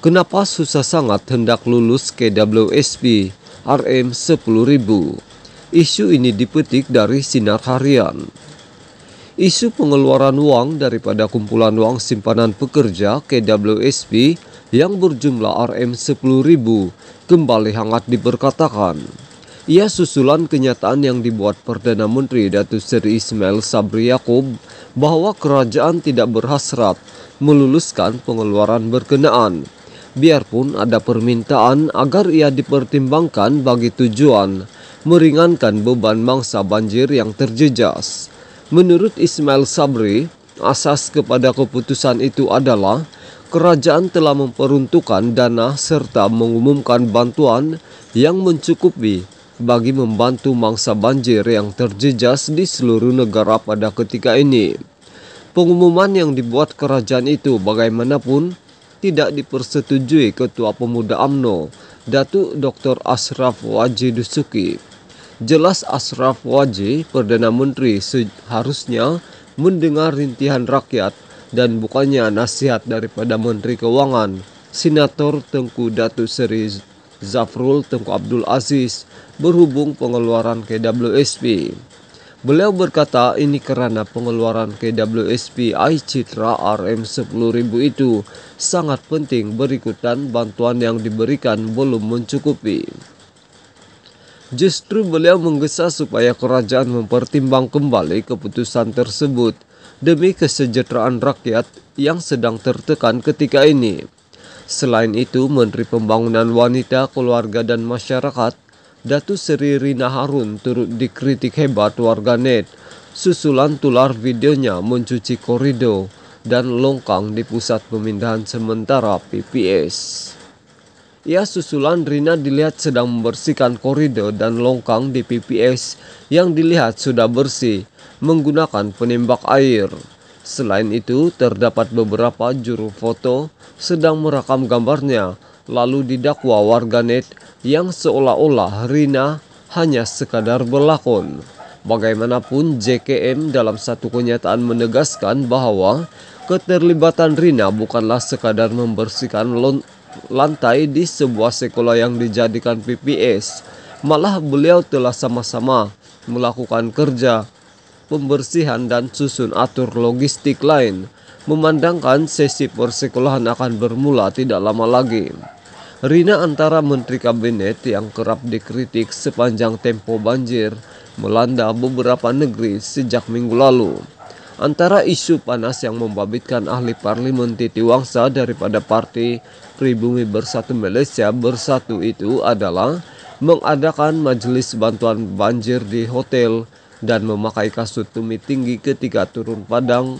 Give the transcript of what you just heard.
Kenapa susah sangat hendak lulus KWSP RM 10.000? Isu ini dipetik dari Sinar Harian. Isu pengeluaran uang daripada kumpulan uang simpanan pekerja KWSP yang berjumlah RM 10.000 kembali hangat diperkatakan. Ia susulan kenyataan yang dibuat Perdana Menteri Datu Seri Ismail Sabri Yaakob bahwa kerajaan tidak berhasrat meluluskan pengeluaran berkenaan biarpun ada permintaan agar ia dipertimbangkan bagi tujuan meringankan beban mangsa banjir yang terjejas. Menurut Ismail Sabri, asas kepada keputusan itu adalah kerajaan telah memperuntukkan dana serta mengumumkan bantuan yang mencukupi bagi membantu mangsa banjir yang terjejas di seluruh negara pada ketika ini. Pengumuman yang dibuat kerajaan itu bagaimanapun tidak dipersetujui Ketua Pemuda AMNO, Datuk Dr. Ashraf Waji Dusuki. Jelas Ashraf Waji, Perdana Menteri seharusnya mendengar rintihan rakyat dan bukannya nasihat daripada Menteri Keuangan, Senator Tengku Datuk Seri Zafrul Tengku Abdul Aziz berhubung pengeluaran KWSP. Beliau berkata ini karena pengeluaran KWSP iCitra RM10.000 itu sangat penting berikutan bantuan yang diberikan belum mencukupi. Justru beliau menggesa supaya kerajaan mempertimbang kembali keputusan tersebut demi kesejahteraan rakyat yang sedang tertekan ketika ini. Selain itu, Menteri Pembangunan Wanita, Keluarga dan Masyarakat Datu Seri Rina Harun turut dikritik hebat warganet. Susulan tular videonya mencuci koridor dan longkang di pusat pemindahan sementara PPS. Ia ya, susulan Rina dilihat sedang membersihkan koridor dan longkang di PPS yang dilihat sudah bersih menggunakan penembak air. Selain itu, terdapat beberapa juru foto sedang merekam gambarnya lalu didakwa warganet yang seolah-olah Rina hanya sekadar berlakon. Bagaimanapun JKM dalam satu kenyataan menegaskan bahwa keterlibatan Rina bukanlah sekadar membersihkan lantai di sebuah sekolah yang dijadikan PPS. Malah beliau telah sama-sama melakukan kerja pembersihan dan susun atur logistik lain memandangkan sesi persekolahan akan bermula tidak lama lagi. Rina antara menteri kabinet yang kerap dikritik sepanjang tempo banjir melanda beberapa negeri sejak minggu lalu. Antara isu panas yang membabitkan ahli parlimen Titi Wangsa daripada partai Pribumi Bersatu Malaysia Bersatu itu adalah mengadakan majelis bantuan banjir di hotel dan memakai kasut tumit tinggi ketika turun padang